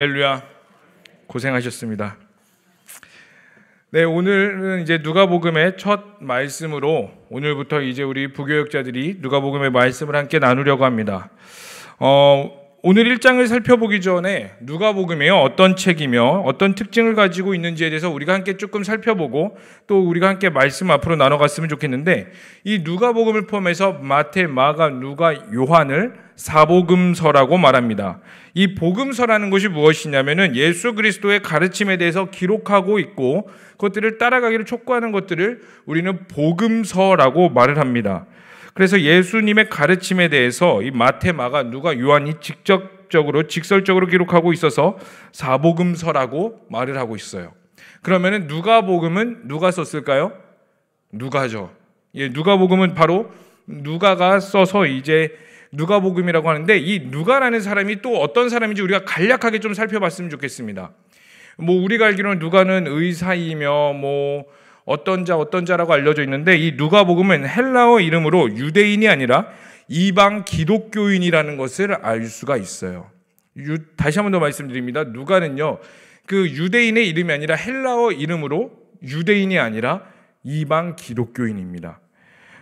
헬루야 고생하셨습니다. 네, 오늘은 이제 누가복음의 첫 말씀으로 오늘부터 이제 우리 부교역자들이 누가복음의 말씀을 함께 나누려고 합니다. 어, 오늘 1장을 살펴보기 전에 누가복음이요 어떤 책이며 어떤 특징을 가지고 있는지에 대해서 우리가 함께 조금 살펴보고 또 우리가 함께 말씀 앞으로 나눠갔으면 좋겠는데 이 누가복음을 포함해서 마태, 마가, 누가, 요한을 사복음서라고 말합니다. 이 복음서라는 것이 무엇이냐면은 예수 그리스도의 가르침에 대해서 기록하고 있고 그것들을 따라가기를 촉구하는 것들을 우리는 복음서라고 말을 합니다. 그래서 예수님의 가르침에 대해서 이마테 마가, 누가, 요한이 직접적으로 직설적으로 기록하고 있어서 사복음서라고 말을 하고 있어요. 그러면은 누가복음은 누가 썼을까요? 누가죠. 예, 누가복음은 바로 누가가 써서 이제 누가복음이라고 하는데 이 누가라는 사람이 또 어떤 사람인지 우리가 간략하게 좀 살펴봤으면 좋겠습니다. 뭐 우리가 알기로는 누가는 의사이며 뭐 어떤 자 어떤 자라고 알려져 있는데 이 누가복음은 헬라어 이름으로 유대인이 아니라 이방 기독교인이라는 것을 알 수가 있어요. 유, 다시 한 번 더 말씀드립니다. 누가는요 그 유대인의 이름이 아니라 헬라어 이름으로 유대인이 아니라 이방 기독교인입니다.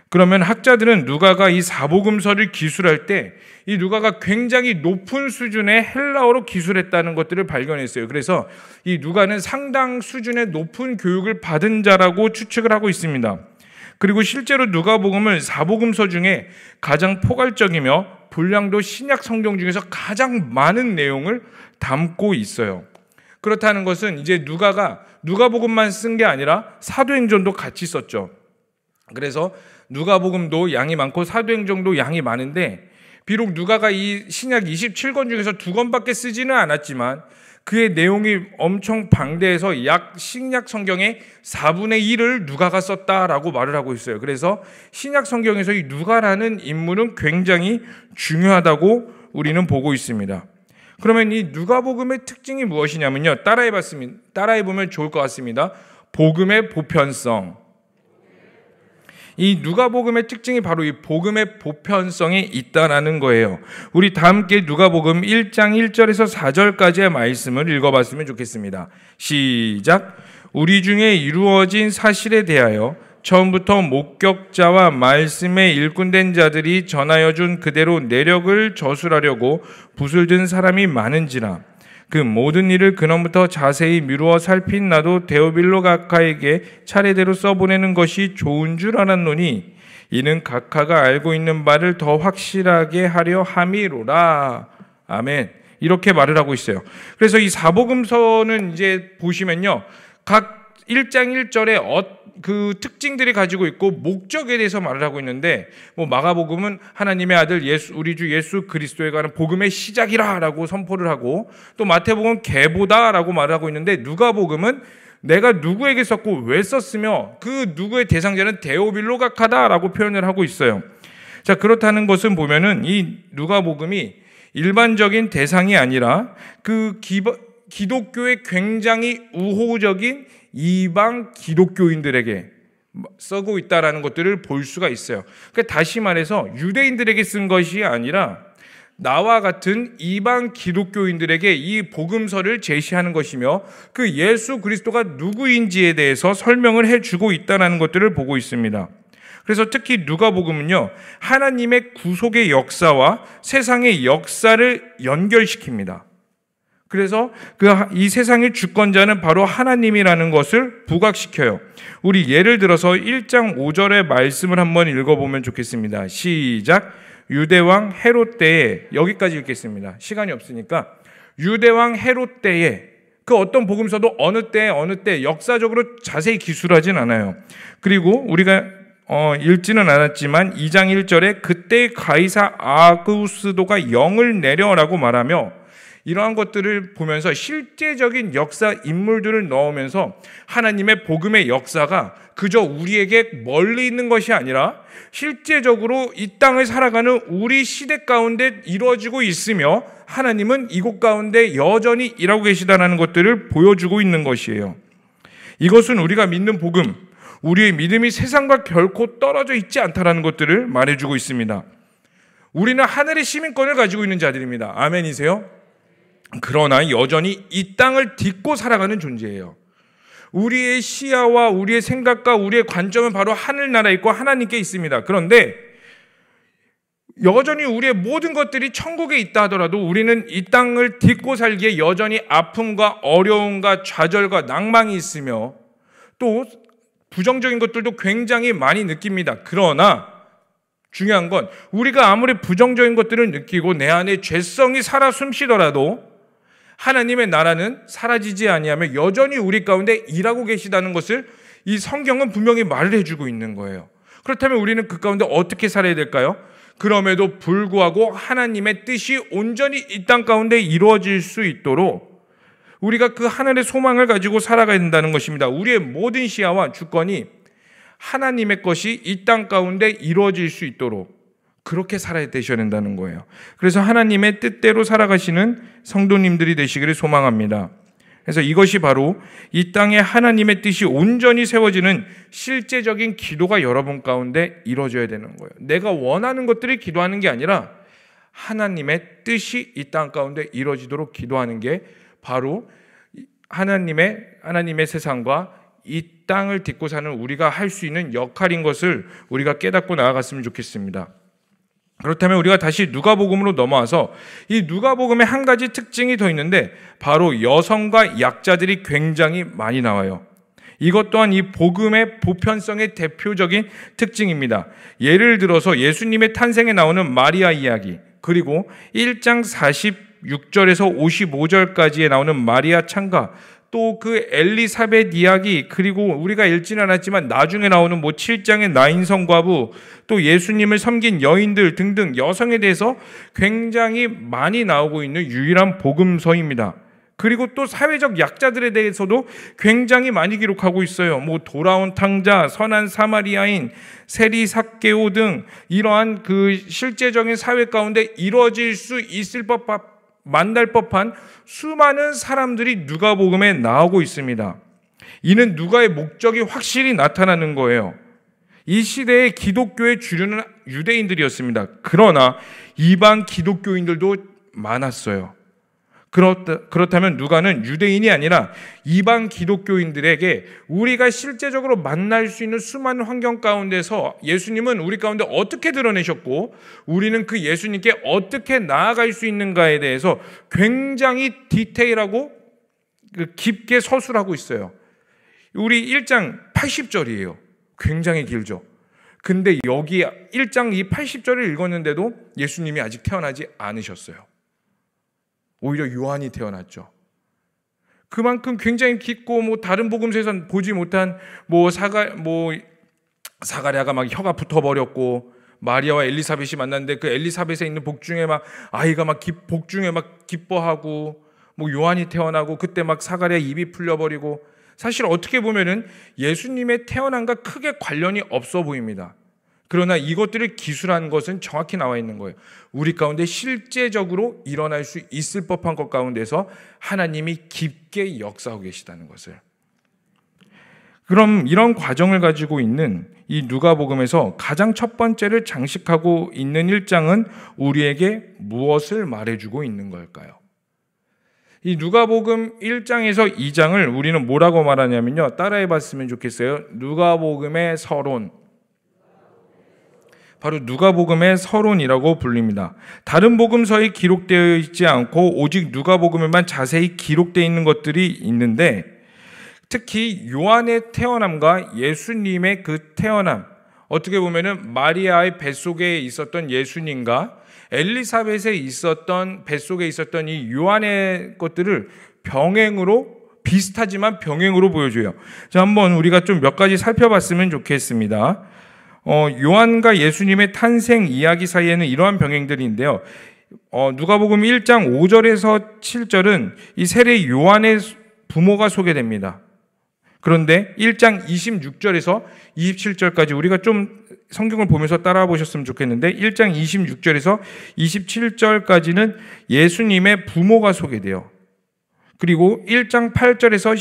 그러면 학자들은 누가가 이 사복음서를 기술할 때 이 누가가 굉장히 높은 수준의 헬라어로 기술했다는 것들을 발견했어요. 그래서 이 누가는 상당 수준의 높은 교육을 받은 자라고 추측을 하고 있습니다. 그리고 실제로 누가복음은 사복음서 중에 가장 포괄적이며 분량도 신약 성경 중에서 가장 많은 내용을 담고 있어요. 그렇다는 것은 이제 누가가 누가복음만 쓴 게 아니라 사도행전도 같이 썼죠. 그래서 누가복음도 양이 많고 사도행정도 양이 많은데 비록 누가가 이 신약 27권 중에서 두 권밖에 쓰지는 않았지만 그의 내용이 엄청 방대해서 약 신약 성경의 4분의 1을 누가가 썼다라고 말을 하고 있어요. 그래서 신약 성경에서 이 누가라는 인물은 굉장히 중요하다고 우리는 보고 있습니다. 그러면 이 누가복음의 특징이 무엇이냐면요. 따라해 봤습니다. 따라해 보면 좋을 것 같습니다. 복음의 보편성. 이 누가복음의 특징이 바로 이 복음의 보편성이 있다라는 거예요. 우리 다 함께 누가복음 1장 1절에서 4절까지의 말씀을 읽어봤으면 좋겠습니다. 시작. 우리 중에 이루어진 사실에 대하여 처음부터 목격자와 말씀에 일꾼된 자들이 전하여 준 그대로 내력을 저술하려고 붓을 든 사람이 많은지라. 그 모든 일을 그놈부터 자세히 미루어 살핀 나도 데오빌로 각하에게 차례대로 써보내는 것이 좋은 줄 알았노니 이는 각하가 알고 있는 말을 더 확실하게 하려 함이로라. 아멘. 이렇게 말을 하고 있어요. 그래서 이 사복음서는 이제 보시면요. 각 1장 1절에 어떤 그 특징들이 가지고 있고 목적에 대해서 말을 하고 있는데 뭐 마가복음은 하나님의 아들 예수 우리 주 예수 그리스도에 관한 복음의 시작이라라고 선포를 하고 또 마태복음 은 개보다라고 말을 하고 있는데 누가복음은 내가 누구에게 썼고 왜 썼으며 그 누구의 대상자는 데오빌로각하다라고 표현을 하고 있어요. 자 그렇다는 것은 보면은 이 누가복음이 일반적인 대상이 아니라 그 기바, 기독교의 굉장히 우호적인 이방 기독교인들에게 쓰고 있다라는 것들을 볼 수가 있어요. 그러니까 다시 말해서 유대인들에게 쓴 것이 아니라 나와 같은 이방 기독교인들에게 이 복음서를 제시하는 것이며 그 예수 그리스도가 누구인지에 대해서 설명을 해주고 있다는 것들을 보고 있습니다. 그래서 특히 누가복음은요 하나님의 구속의 역사와 세상의 역사를 연결시킵니다. 그래서 그이 세상의 주권자는 바로 하나님이라는 것을 부각시켜요. 우리 예를 들어서 1장 5절의 말씀을 한번 읽어보면 좋겠습니다. 시작. 유대왕 헤롯 때에 여기까지 읽겠습니다. 시간이 없으니까 유대왕 헤롯 때에 그 어떤 복음서도 어느 때 어느 때 역사적으로 자세히 기술하진 않아요. 그리고 우리가 어, 읽지는 않았지만 2장 1절에 그때 가이사 아그스도가 영을 내려라고 말하며 이러한 것들을 보면서 실제적인 역사 인물들을 넣으면서 하나님의 복음의 역사가 그저 우리에게 멀리 있는 것이 아니라 실제적으로 이 땅을 살아가는 우리 시대 가운데 이루어지고 있으며 하나님은 이곳 가운데 여전히 일하고 계시다라는 것들을 보여주고 있는 것이에요. 이것은 우리가 믿는 복음, 우리의 믿음이 세상과 결코 떨어져 있지 않다라는 것들을 말해주고 있습니다. 우리는 하늘의 시민권을 가지고 있는 자들입니다. 아멘이세요? 그러나 여전히 이 땅을 딛고 살아가는 존재예요. 우리의 시야와 우리의 생각과 우리의 관점은 바로 하늘나라 있고 하나님께 있습니다. 그런데 여전히 우리의 모든 것들이 천국에 있다 하더라도 우리는 이 땅을 딛고 살기에 여전히 아픔과 어려움과 좌절과 낭망이 있으며 또 부정적인 것들도 굉장히 많이 느낍니다. 그러나 중요한 건 우리가 아무리 부정적인 것들을 느끼고 내 안에 죄성이 살아 숨쉬더라도 하나님의 나라는 사라지지 아니하며 여전히 우리 가운데 일하고 계시다는 것을 이 성경은 분명히 말을 해주고 있는 거예요. 그렇다면 우리는 그 가운데 어떻게 살아야 될까요? 그럼에도 불구하고 하나님의 뜻이 온전히 이 땅 가운데 이루어질 수 있도록 우리가 그 하늘의 소망을 가지고 살아가야 된다는 것입니다. 우리의 모든 시야와 주권이 하나님의 것이 이 땅 가운데 이루어질 수 있도록 그렇게 살아야 되셔야 된다는 거예요. 그래서 하나님의 뜻대로 살아가시는 성도님들이 되시기를 소망합니다. 그래서 이것이 바로 이 땅에 하나님의 뜻이 온전히 세워지는 실제적인 기도가 여러분 가운데 이루어져야 되는 거예요. 내가 원하는 것들을 기도하는 게 아니라 하나님의 뜻이 이 땅 가운데 이루어지도록 기도하는 게 바로 하나님의 하나님의 세상과 이 땅을 딛고 사는 우리가 할 수 있는 역할인 것을 우리가 깨닫고 나아갔으면 좋겠습니다. 그렇다면 우리가 다시 누가복음으로 넘어와서 이 누가복음의 한 가지 특징이 더 있는데 바로 여성과 약자들이 굉장히 많이 나와요. 이것 또한 이 복음의 보편성의 대표적인 특징입니다. 예를 들어서 예수님의 탄생에 나오는 마리아 이야기, 그리고 1장 46절에서 55절까지에 나오는 마리아 창가, 또그 엘리사벳 이야기 그리고 우리가 읽지는 않았지만 나중에 나오는 뭐 7장의 나인성 과부 또 예수님을 섬긴 여인들 등등 여성에 대해서 굉장히 많이 나오고 있는 유일한 복음서입니다. 그리고 또 사회적 약자들에 대해서도 굉장히 많이 기록하고 있어요. 뭐 돌아온 탕자, 선한 사마리아인, 세리사개오등 이러한 그 실제적인 사회 가운데 이루어질 수 있을 법한 만날 법한 수많은 사람들이 누가복음에 나오고 있습니다. 이는 누가의 목적이 확실히 나타나는 거예요. 이 시대의 기독교의 주류는 유대인들이었습니다. 그러나 이방 기독교인들도 많았어요. 그렇다, 그렇다면 누가는 유대인이 아니라 이방 기독교인들에게 우리가 실제적으로 만날 수 있는 수많은 환경 가운데서 예수님은 우리 가운데 어떻게 드러내셨고 우리는 그 예수님께 어떻게 나아갈 수 있는가에 대해서 굉장히 디테일하고 그 깊게 서술하고 있어요. 우리 1장 80절이에요. 굉장히 길죠. 근데 여기 1장 이 80절을 읽었는데도 예수님이 아직 태어나지 않으셨어요. 오히려 요한이 태어났죠. 그만큼 굉장히 깊고 뭐 다른 복음서에선 보지 못한 뭐 사가 뭐 사가랴가 막 혀가 붙어 버렸고 마리아와 엘리사벳이 만났는데 그 엘리사벳에 있는 복중에 막 아이가 막 기, 복중에 막 기뻐하고 뭐 요한이 태어나고 그때 막 사가랴 입이 풀려 버리고 사실 어떻게 보면은 예수님의 태어난과 크게 관련이 없어 보입니다. 그러나 이것들을 기술한 것은 정확히 나와 있는 거예요. 우리 가운데 실제적으로 일어날 수 있을 법한 것 가운데서 하나님이 깊게 역사하고 계시다는 것을. 그럼 이런 과정을 가지고 있는 이 누가복음에서 가장 첫 번째를 장식하고 있는 일장은 우리에게 무엇을 말해주고 있는 걸까요? 이 누가복음 1장에서 2장을 우리는 뭐라고 말하냐면요. 따라해 봤으면 좋겠어요. 누가복음의 서론. 바로 누가복음의 서론이라고 불립니다. 다른 복음서에 기록되어 있지 않고 오직 누가복음에만 자세히 기록되어 있는 것들이 있는데 특히 요한의 태어남과 예수님의 그 태어남 어떻게 보면은 마리아의 뱃속에 있었던 예수님과 엘리사벳에 있었던 뱃속에 있었던 이 요한의 것들을 병행으로 비슷하지만 병행으로 보여줘요. 자, 한번 우리가 좀 몇 가지 살펴봤으면 좋겠습니다. 어, 요한과 예수님의 탄생 이야기 사이에는 이러한 병행들인데요 어, 누가복음 1장 5절에서 7절은 이 세례 요한의 부모가 소개됩니다. 그런데 1장 26절에서 27절까지 우리가 좀 성경을 보면서 따라 보셨으면 좋겠는데 1장 26절에서 27절까지는 예수님의 부모가 소개돼요. 그리고 1장 8절에서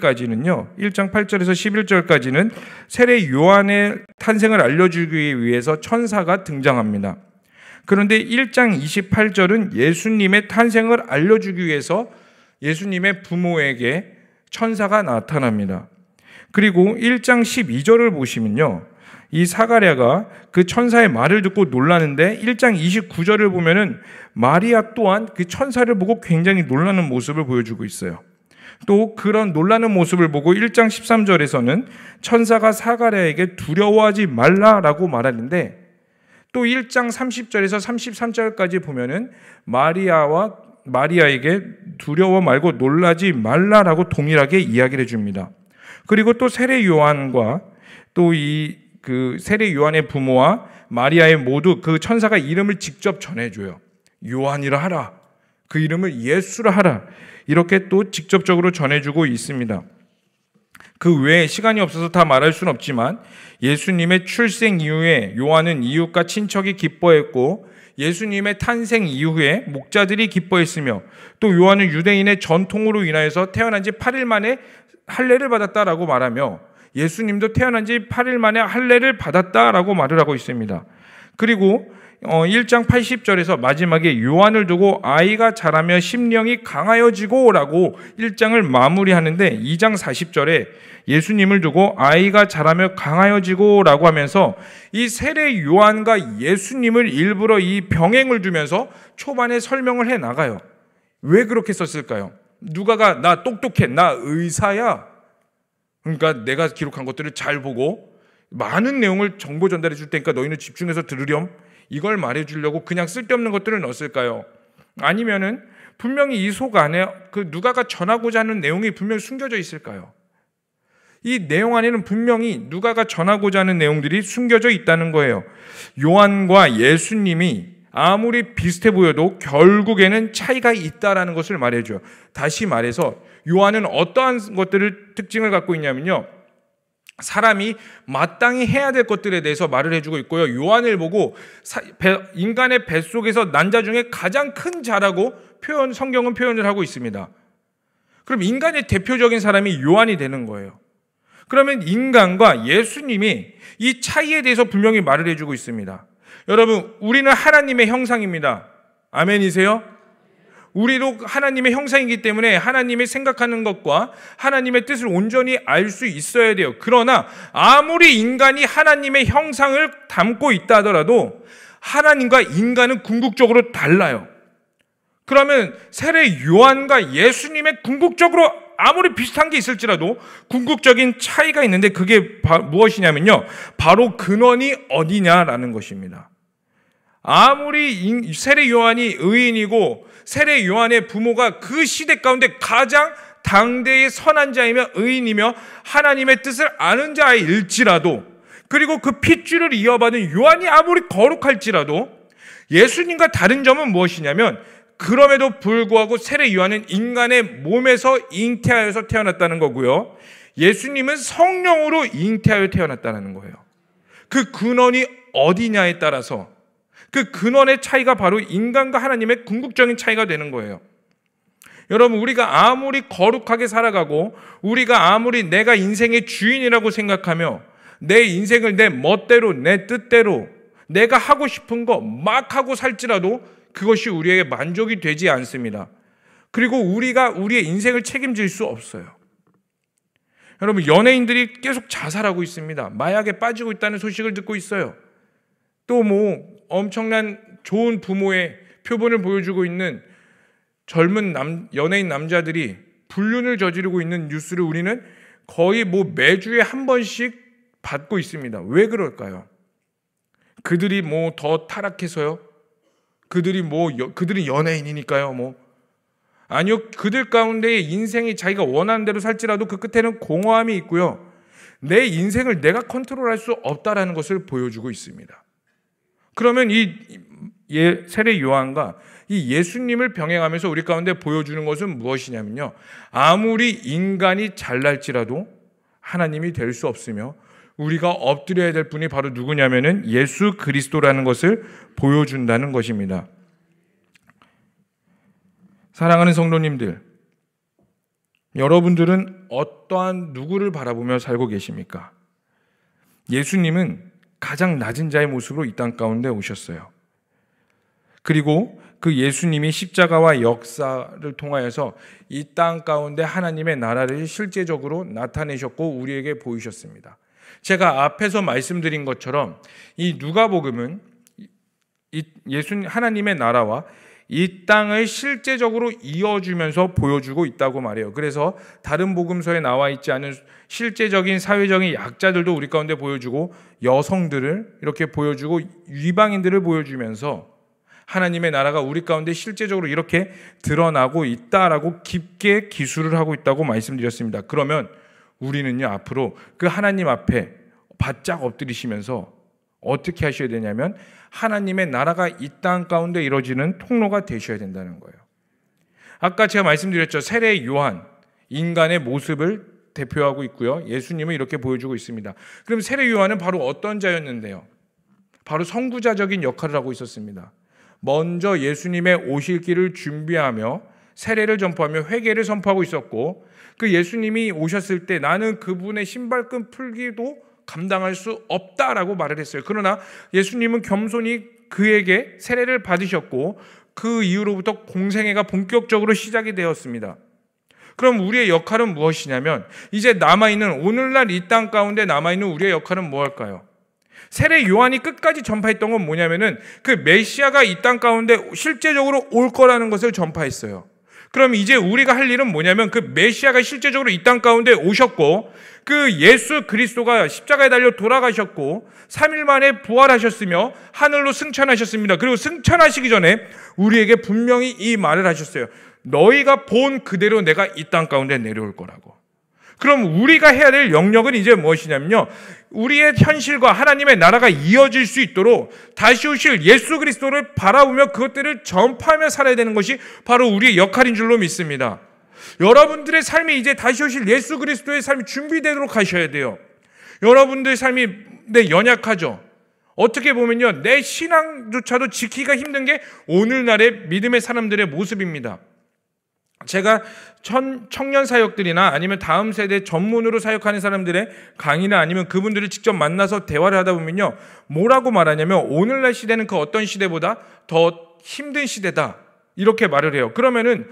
11절까지는요. 1장 8절에서 11절까지는 세례 요한의 탄생을 알려주기 위해서 천사가 등장합니다. 그런데 1장 28절은 예수님의 탄생을 알려주기 위해서 예수님의 부모에게 천사가 나타납니다. 그리고 1장 12절을 보시면요. 이 사가랴가 그 천사의 말을 듣고 놀라는데 1장 29절을 보면은 마리아 또한 그 천사를 보고 굉장히 놀라는 모습을 보여주고 있어요. 또 그런 놀라는 모습을 보고 1장 13절에서는 천사가 사가랴에게 두려워하지 말라라고 말하는데 또 1장 30절에서 33절까지 보면은 마리아와 마리아에게 두려워 말고 놀라지 말라라고 동일하게 이야기를 해줍니다. 그리고 또 세례 요한과 또이 그 세례 요한의 부모와 마리아의 모두 그 천사가 이름을 직접 전해줘요. 요한이라 하라. 그 이름을 예수라 하라. 이렇게 또 직접적으로 전해주고 있습니다. 그 외에 시간이 없어서 다 말할 수 없지만 예수님의 출생 이후에 요한은 이웃과 친척이 기뻐했고 예수님의 탄생 이후에 목자들이 기뻐했으며 또 요한은 유대인의 전통으로 인하여서 태어난 지 8일 만에 할례를 받았다라고 말하며 예수님도 태어난 지 8일 만에 할례를 받았다라고 말을 하고 있습니다. 그리고 1장 어, 80절에서 마지막에 요한을 두고 아이가 자라며 심령이 강하여지고 라고 1장을 마무리하는데 2장 40절에 예수님을 두고 아이가 자라며 강하여지고 라고 하면서 이 세례 요한과 예수님을 일부러 이 병행을 두면서 초반에 설명을 해 나가요. 왜 그렇게 썼을까요? 누가가 나 똑똑해, 나 의사야. 그러니까 내가 기록한 것들을 잘 보고 많은 내용을 정보 전달해 줄 테니까 너희는 집중해서 들으렴. 이걸 말해 주려고 그냥 쓸데없는 것들을 넣었을까요? 아니면은 분명히 이 속 안에 그 누가가 전하고자 하는 내용이 분명히 숨겨져 있을까요? 이 내용 안에는 분명히 누가가 전하고자 하는 내용들이 숨겨져 있다는 거예요. 요한과 예수님이 아무리 비슷해 보여도 결국에는 차이가 있다라는 것을 말해줘요. 다시 말해서 요한은 어떠한 것들을 특징을 갖고 있냐면요. 사람이 마땅히 해야 될 것들에 대해서 말을 해주고 있고요. 요한을 보고 인간의 뱃속에서 난자 중에 가장 큰 자라고 표현, 성경은 표현을 하고 있습니다. 그럼 인간의 대표적인 사람이 요한이 되는 거예요. 그러면 인간과 예수님이 이 차이에 대해서 분명히 말을 해주고 있습니다. 여러분, 우리는 하나님의 형상입니다. 아멘이세요? 우리도 하나님의 형상이기 때문에 하나님의 생각하는 것과 하나님의 뜻을 온전히 알 수 있어야 돼요. 그러나 아무리 인간이 하나님의 형상을 담고 있다 하더라도 하나님과 인간은 궁극적으로 달라요. 그러면 세례 요한과 예수님의 궁극적으로 아무리 비슷한 게 있을지라도 궁극적인 차이가 있는데 그게 바, 무엇이냐면요. 바로 근원이 어디냐라는 것입니다. 아무리 세례 요한이 의인이고 세례 요한의 부모가 그 시대 가운데 가장 당대의 선한 자이며 의인이며 하나님의 뜻을 아는 자일지라도 그리고 그 핏줄을 이어받은 요한이 아무리 거룩할지라도 예수님과 다른 점은 무엇이냐면 그럼에도 불구하고 세례 요한은 인간의 몸에서 잉태하여서 태어났다는 거고요. 예수님은 성령으로 잉태하여 태어났다는 거예요. 그 근원이 어디냐에 따라서 그 근원의 차이가 바로 인간과 하나님의 궁극적인 차이가 되는 거예요. 여러분, 우리가 아무리 거룩하게 살아가고, 우리가 아무리 내가 인생의 주인이라고 생각하며, 내 인생을 내 멋대로, 내 뜻대로, 내가 하고 싶은 거 막 하고 살지라도 그것이 우리에게 만족이 되지 않습니다. 그리고 우리가 우리의 인생을 책임질 수 없어요. 여러분, 연예인들이 계속 자살하고 있습니다. 마약에 빠지고 있다는 소식을 듣고 있어요. 또 뭐, 엄청난 좋은 부모의 표본을 보여주고 있는 젊은 남, 연예인 남자들이 불륜을 저지르고 있는 뉴스를 우리는 거의 뭐 매주에 한 번씩 받고 있습니다. 왜 그럴까요? 그들이 뭐 더 타락해서요? 그들이 뭐 여, 그들이 연예인이니까요. 뭐 아니요. 그들 가운데 인생이 자기가 원하는 대로 살지라도 그 끝에는 공허함이 있고요. 내 인생을 내가 컨트롤할 수 없다라는 것을 보여주고 있습니다. 그러면 이 예, 세례 요한과 이 예수님을 병행하면서 우리 가운데 보여주는 것은 무엇이냐면요. 아무리 인간이 잘날지라도 하나님이 될 수 없으며 우리가 엎드려야 될 분이 바로 누구냐면은 예수 그리스도라는 것을 보여준다는 것입니다. 사랑하는 성도님들, 여러분들은 어떠한 누구를 바라보며 살고 계십니까? 예수님은 가장 낮은 자의 모습으로 이 땅 가운데 오셨어요. 그리고 그 예수님이 십자가와 역사를 통하여서 이 땅 가운데 하나님의 나라를 실제적으로 나타내셨고 우리에게 보이셨습니다. 제가 앞에서 말씀드린 것처럼 이 누가복음은 예수 하나님의 나라와 이 땅을 실제적으로 이어주면서 보여주고 있다고 말해요. 그래서 다른 복음서에 나와 있지 않은 실제적인 사회적인 약자들도 우리 가운데 보여주고 여성들을 이렇게 보여주고 위방인들을 보여주면서 하나님의 나라가 우리 가운데 실제적으로 이렇게 드러나고 있다라고 깊게 기술을 하고 있다고 말씀드렸습니다. 그러면 우리는요 앞으로 그 하나님 앞에 바짝 엎드리시면서 어떻게 하셔야 되냐면 하나님의 나라가 이 땅 가운데 이루어지는 통로가 되셔야 된다는 거예요. 아까 제가 말씀드렸죠. 세례 요한 인간의 모습을 대표하고 있고요. 예수님은 이렇게 보여주고 있습니다. 그럼 세례 요한은 바로 어떤 자였는데요? 바로 선구자적인 역할을 하고 있었습니다. 먼저 예수님의 오실 길을 준비하며 세례를 전파하며 회개를 선포하고 있었고 그 예수님이 오셨을 때 나는 그분의 신발끈 풀기도 감당할 수 없다라고 말을 했어요. 그러나 예수님은 겸손히 그에게 세례를 받으셨고 그 이후로부터 공생애가 본격적으로 시작이 되었습니다. 그럼 우리의 역할은 무엇이냐면 이제 남아있는 오늘날 이 땅 가운데 남아있는 우리의 역할은 무엇일까요? 뭐 세례 요한이 끝까지 전파했던 건 뭐냐면은 그 메시아가 이 땅 가운데 실제적으로 올 거라는 것을 전파했어요. 그럼 이제 우리가 할 일은 뭐냐면 그 메시아가 실제적으로 이 땅 가운데 오셨고 그 예수 그리스도가 십자가에 달려 돌아가셨고 3일 만에 부활하셨으며 하늘로 승천하셨습니다. 그리고 승천하시기 전에 우리에게 분명히 이 말을 하셨어요. 너희가 본 그대로 내가 이 땅 가운데 내려올 거라고. 그럼 우리가 해야 될 영역은 이제 무엇이냐면요. 우리의 현실과 하나님의 나라가 이어질 수 있도록 다시 오실 예수 그리스도를 바라보며 그것들을 전파하며 살아야 되는 것이 바로 우리의 역할인 줄로 믿습니다. 여러분들의 삶이 이제 다시 오실 예수 그리스도의 삶이 준비되도록 하셔야 돼요. 여러분들의 삶이 내 네, 연약하죠. 어떻게 보면요, 내 신앙조차도 지키기가 힘든 게 오늘날의 믿음의 사람들의 모습입니다. 제가 천, 청년 사역들이나 아니면 다음 세대 전문으로 사역하는 사람들의 강의나 아니면 그분들을 직접 만나서 대화를 하다 보면요. 뭐라고 말하냐면 오늘날 시대는 그 어떤 시대보다 더 힘든 시대다. 이렇게 말을 해요. 그러면은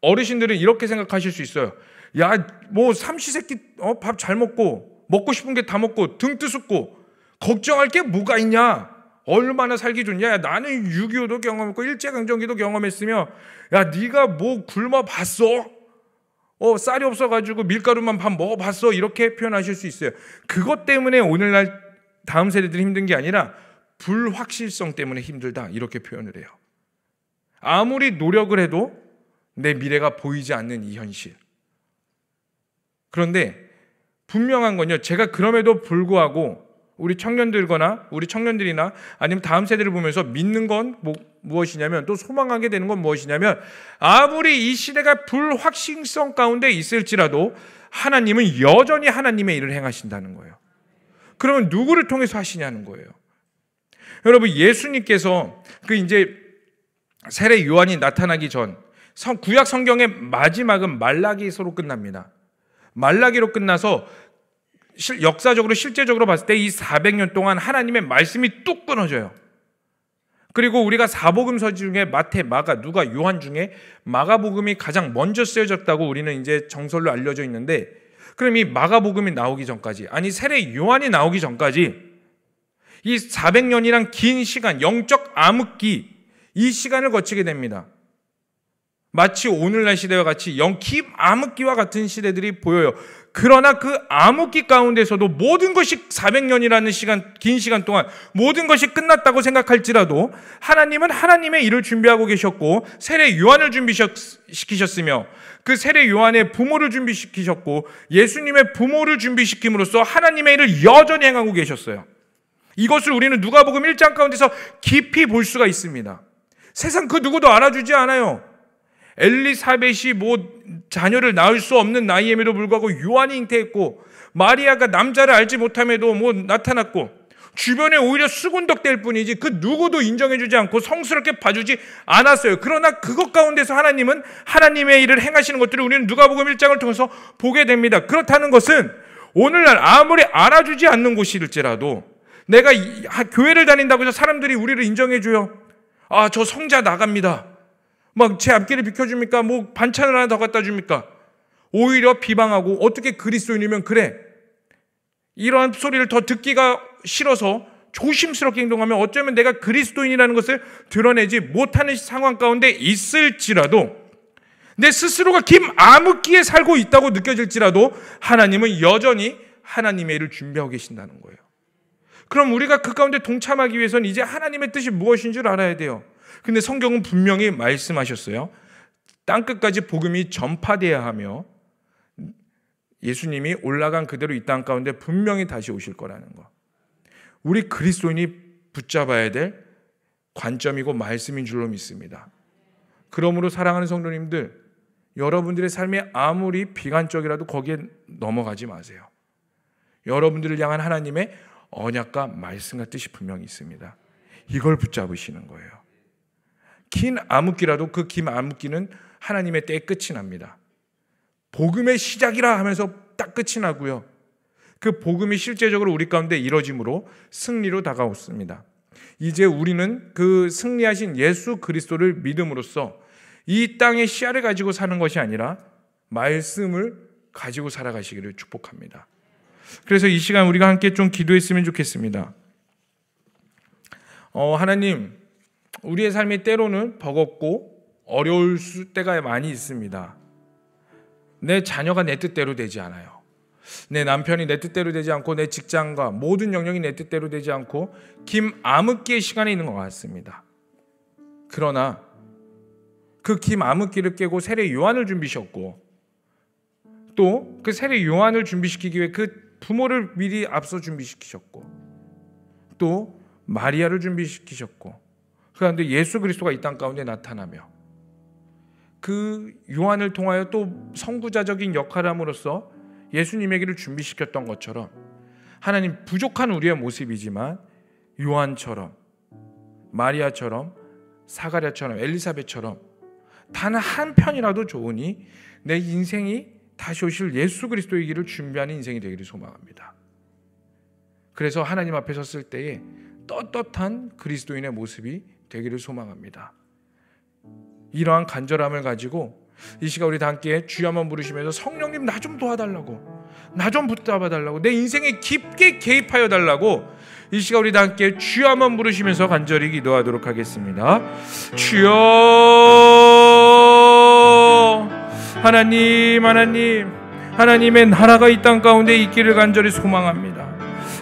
어르신들은 이렇게 생각하실 수 있어요. 야, 뭐 삼시세끼 어, 밥 잘 먹고 먹고 싶은 게 다 먹고 등 뜨숩고 걱정할 게 뭐가 있냐? 얼마나 살기 좋냐? 야, 나는 6.25도 경험했고 일제강점기도 경험했으며 야, 네가 뭐 굶어 봤어? 어, 쌀이 없어가지고 밀가루만 밥 먹어봤어. 이렇게 표현하실 수 있어요. 그것 때문에 오늘날 다음 세대들이 힘든 게 아니라 불확실성 때문에 힘들다. 이렇게 표현을 해요. 아무리 노력을 해도 내 미래가 보이지 않는 이 현실. 그런데 분명한 건요. 제가 그럼에도 불구하고 우리 청년들거나 우리 청년들이나 아니면 다음 세대를 보면서 믿는 건 뭐, 무엇이냐면 또 소망하게 되는 건 무엇이냐면 아무리 이 시대가 불확신성 가운데 있을지라도 하나님은 여전히 하나님의 일을 행하신다는 거예요. 그러면 누구를 통해서 하시냐는 거예요. 여러분 예수님께서 그 이제 세례 요한이 나타나기 전 구약 성경의 마지막은 말라기서로 끝납니다. 말라기로 끝나서 역사적으로 실제적으로 봤을 때 이 400년 동안 하나님의 말씀이 뚝 끊어져요. 그리고 우리가 사복음서 중에 마태, 마가, 누가, 요한 중에 마가복음이 가장 먼저 쓰여졌다고 우리는 이제 정설로 알려져 있는데 그럼 이 마가복음이 나오기 전까지 아니 세례 요한이 나오기 전까지 이 400년이란 긴 시간 영적 암흑기 이 시간을 거치게 됩니다. 마치 오늘날 시대와 같이 영기 암흑기와 같은 시대들이 보여요. 그러나 그 암흑기 가운데서도 모든 것이 400년이라는 시간, 긴 시간 동안 모든 것이 끝났다고 생각할지라도 하나님은 하나님의 일을 준비하고 계셨고 세례 요한을 준비시키셨으며 그 세례 요한의 부모를 준비시키셨고 예수님의 부모를 준비시킴으로써 하나님의 일을 여전히 행하고 계셨어요. 이것을 우리는 누가복음 1장 가운데서 깊이 볼 수가 있습니다. 세상 그 누구도 알아주지 않아요. 엘리사벳이 뭐 자녀를 낳을 수 없는 나이임에도 불구하고 요한이 잉태했고 마리아가 남자를 알지 못함에도 뭐 나타났고 주변에 오히려 수군덕될 뿐이지 그 누구도 인정해주지 않고 성스럽게 봐주지 않았어요. 그러나 그것 가운데서 하나님은 하나님의 일을 행하시는 것들을 우리는 누가복음 1장을 통해서 보게 됩니다. 그렇다는 것은 오늘날 아무리 알아주지 않는 곳일지라도 내가 교회를 다닌다고 해서 사람들이 우리를 인정해줘요. 아, 저 성자 나갑니다. 막제 앞길을 비켜줍니까? 뭐 반찬을 하나 더 갖다 줍니까? 오히려 비방하고 어떻게 그리스도인이면 그래? 이러한 소리를 더 듣기가 싫어서 조심스럽게 행동하면 어쩌면 내가 그리스도인이라는 것을 드러내지 못하는 상황 가운데 있을지라도 내 스스로가 김아무기에 살고 있다고 느껴질지라도 하나님은 여전히 하나님의 일을 준비하고 계신다는 거예요. 그럼 우리가 그 가운데 동참하기 위해서는 이제 하나님의 뜻이 무엇인 줄 알아야 돼요. 근데 성경은 분명히 말씀하셨어요. 땅 끝까지 복음이 전파돼야 하며 예수님이 올라간 그대로 이 땅 가운데 분명히 다시 오실 거라는 거. 우리 그리스도인이 붙잡아야 될 관점이고 말씀인 줄로 믿습니다. 그러므로 사랑하는 성도님들, 여러분들의 삶이 아무리 비관적이라도 거기에 넘어가지 마세요. 여러분들을 향한 하나님의 언약과 말씀과 뜻이 분명히 있습니다. 이걸 붙잡으시는 거예요. 긴 암흑기라도 그 긴 암흑기는 하나님의 때 끝이 납니다. 복음의 시작이라 하면서 딱 끝이 나고요. 그 복음이 실제적으로 우리 가운데 이뤄짐으로 승리로 다가왔습니다. 이제 우리는 그 승리하신 예수 그리스도를 믿음으로써 이 땅의 씨앗을 가지고 사는 것이 아니라 말씀을 가지고 살아가시기를 축복합니다. 그래서 이 시간 우리가 함께 좀 기도했으면 좋겠습니다. 어, 하나님, 우리의 삶이 때로는 버겁고 어려울 때가 많이 있습니다. 내 자녀가 내 뜻대로 되지 않아요. 내 남편이 내 뜻대로 되지 않고 내 직장과 모든 영역이 내 뜻대로 되지 않고 김아무기의 시간이 있는 것 같습니다. 그러나 그 김아무기를 깨고 세례 요한을 준비셨고 또 그 세례 요한을 준비시키기 위해 그 부모를 미리 앞서 준비시키셨고 또 마리아를 준비시키셨고 그런데 예수 그리스도가 이 땅 가운데 나타나며 그 요한을 통하여 또성구자적인 역할함으로써 예수님의 길을 준비시켰던 것처럼 하나님 부족한 우리의 모습이지만 요한처럼 마리아처럼 사가랴처럼 엘리사벳처럼 단 한 편이라도 좋으니 내 인생이 다시 오실 예수 그리스도의 길을 준비하는 인생이 되기를 소망합니다. 그래서 하나님 앞에 섰을 때에 떳떳한 그리스도인의 모습이 되기를 소망합니다. 이러한 간절함을 가지고 이 시간 우리 함께 주여 한번 부르시면서 성령님 나 좀 도와달라고 나 좀 붙잡아 달라고 내 인생에 깊게 개입하여 달라고 이 시간 우리 함께 주여 한번 부르시면서 간절히 기도하도록 하겠습니다. 주여 하나님 하나님 하나님의 나라가 이 땅 가운데 있기를 간절히 소망합니다.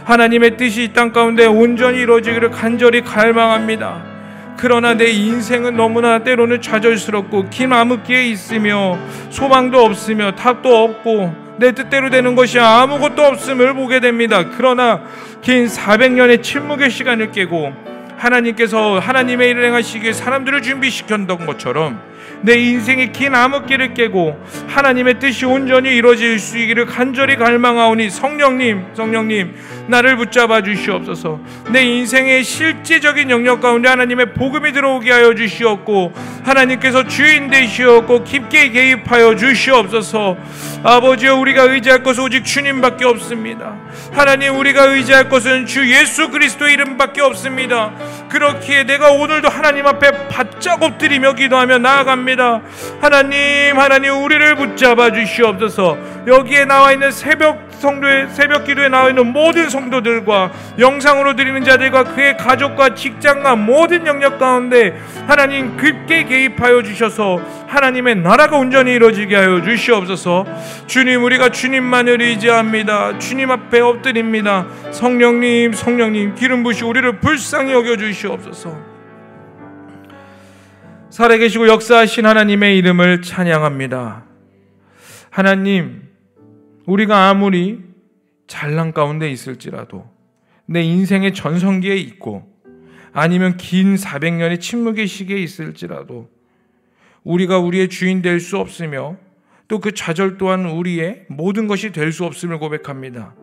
하나님의 뜻이 이 땅 가운데 온전히 이루어지기를 간절히 갈망합니다. 그러나 내 인생은 너무나 때로는 좌절스럽고 긴 암흑기에 있으며 소망도 없으며 답도 없고 내 뜻대로 되는 것이 아무것도 없음을 보게 됩니다. 그러나 긴 400년의 침묵의 시간을 깨고 하나님께서 하나님의 일을 행하시기에 사람들을 준비시켰던 것처럼 내 인생의 긴암흑기를 깨고 하나님의 뜻이 온전히 이루어질 수 있기를 간절히 갈망하오니 성령님, 성령님, 나를 붙잡아 주시옵소서. 내 인생의 실제적인 영역 가운데 하나님의 복음이 들어오게 하여 주시옵고 하나님께서 주인 되시옵고 깊게 개입하여 주시옵소서. 아버지여 우리가 의지할 것은 오직 주님밖에 없습니다. 하나님 우리가 의지할 것은 주 예수 그리스도 이름밖에 없습니다. 그렇기에 내가 오늘도 하나님 앞에 바짝 엎드리며 기도하며 나아갑니다. 합니다 하나님, 하나님 우리를 붙잡아 주시옵소서. 여기에 나와 있는 새벽 성도의 새벽 기도에 나와 있는 모든 성도들과 영상으로 드리는 자들과 그의 가족과 직장과 모든 영역 가운데 하나님 깊게 개입하여 주셔서 하나님의 나라가 온전히 이루어지게 하여 주시옵소서. 주님 우리가 주님만을 의지합니다. 주님 앞에 엎드립니다. 성령님, 성령님 기름 부시 우리를 불쌍히 여겨 주시옵소서. 살아계시고 역사하신 하나님의 이름을 찬양합니다. 하나님, 우리가 아무리 잘난 가운데 있을지라도 내 인생의 전성기에 있고 아니면 긴 400년의 침묵의 시기에 있을지라도 우리가 우리의 주인 될 수 없으며 또 그 좌절 또한 우리의 모든 것이 될 수 없음을 고백합니다.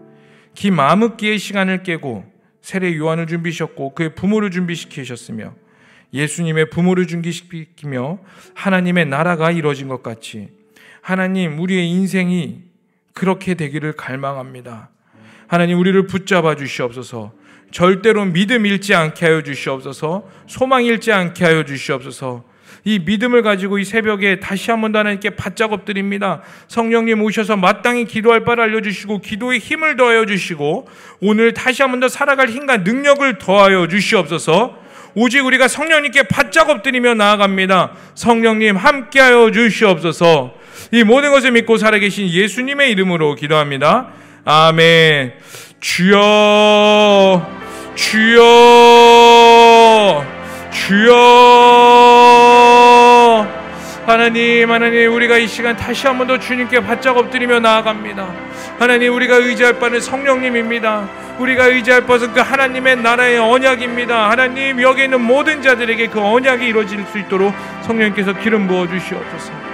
기마음기의 시간을 깨고 세례 요한을 준비셨고 그의 부모를 준비시키셨으며 예수님의 부모를 중기시키며 하나님의 나라가 이루어진 것 같이 하나님 우리의 인생이 그렇게 되기를 갈망합니다. 하나님 우리를 붙잡아 주시옵소서. 절대로 믿음 잃지 않게 하여 주시옵소서. 소망 잃지 않게 하여 주시옵소서. 이 믿음을 가지고 이 새벽에 다시 한 번 더 하나님께 바짝 엎드립니다. 성령님 오셔서 마땅히 기도할 바를 알려주시고 기도의 힘을 더하여 주시고 오늘 다시 한 번 더 살아갈 힘과 능력을 더하여 주시옵소서. 오직 우리가 성령님께 바짝 엎드리며 나아갑니다. 성령님 함께하여 주시옵소서. 이 모든 것을 믿고 살아계신 예수님의 이름으로 기도합니다. 아멘. 주여, 주여, 주여. 하나님, 하나님, 우리가 이 시간 다시 한 번 더 주님께 바짝 엎드리며 나아갑니다. 하나님, 우리가 의지할 바는 성령님입니다. 우리가 의지할 것은 그 하나님의 나라의 언약입니다. 하나님, 여기 있는 모든 자들에게 그 언약이 이루어질 수 있도록 성령께서 기름 부어 주시옵소서.